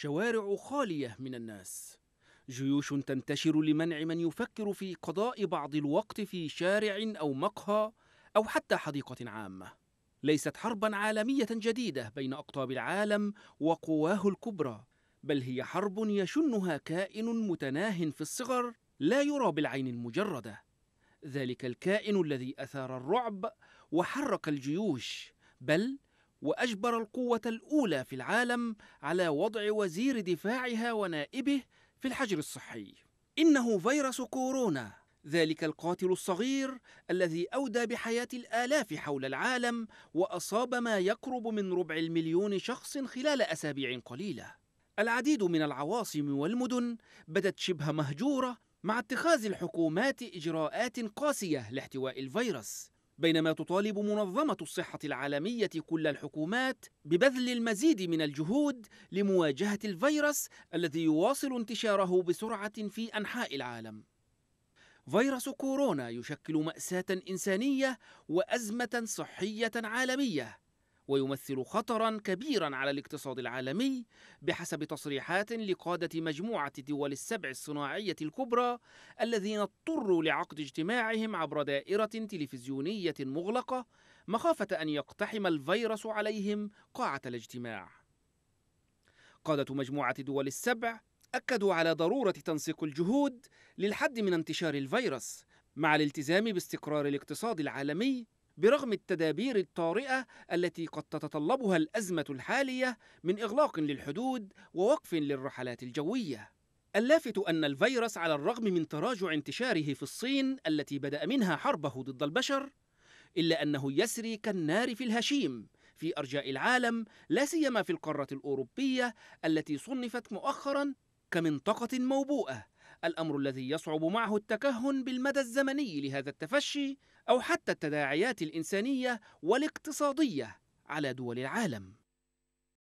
شوارع خالية من الناس جيوش تنتشر لمنع من يفكر في قضاء بعض الوقت في شارع أو مقهى أو حتى حديقة عامة ليست حربا عالمية جديدة بين أقطاب العالم وقواه الكبرى بل هي حرب يشنها كائن متناه في الصغر لا يرى بالعين المجرده ذلك الكائن الذي اثار الرعب وحرك الجيوش بل وأجبر القوة الأولى في العالم على وضع وزير دفاعها ونائبه في الحجر الصحي. إنه فيروس كورونا، ذلك القاتل الصغير الذي أودى بحياة الآلاف حول العالم وأصاب ما يقرب من ربع المليون شخص خلال أسابيع قليلة. العديد من العواصم والمدن بدت شبه مهجورة مع اتخاذ الحكومات إجراءات قاسية لاحتواء الفيروس. بينما تطالب منظمة الصحة العالمية كل الحكومات ببذل المزيد من الجهود لمواجهة الفيروس الذي يواصل انتشاره بسرعة في أنحاء العالم. فيروس كورونا يشكل مأساة إنسانية وأزمة صحية عالمية ويمثل خطرا كبيرا على الاقتصاد العالمي بحسب تصريحات لقادة مجموعة دول السبع الصناعية الكبرى الذين اضطروا لعقد اجتماعهم عبر دائرة تلفزيونية مغلقة مخافة أن يقتحم الفيروس عليهم قاعة الاجتماع. قادة مجموعة دول السبع أكدوا على ضرورة تنسيق الجهود للحد من انتشار الفيروس مع الالتزام باستقرار الاقتصاد العالمي برغم التدابير الطارئة التي قد تتطلبها الأزمة الحالية من إغلاق للحدود ووقف للرحلات الجوية. اللافت أن الفيروس على الرغم من تراجع انتشاره في الصين التي بدأ منها حربه ضد البشر، إلا أنه يسري كالنار في الهشيم في أرجاء العالم لا سيما في القارة الأوروبية التي صنفت مؤخرا كمنطقة موبوءة الأمر الذي يصعب معه التكهن بالمدى الزمني لهذا التفشي أو حتى التداعيات الإنسانية والاقتصادية على دول العالم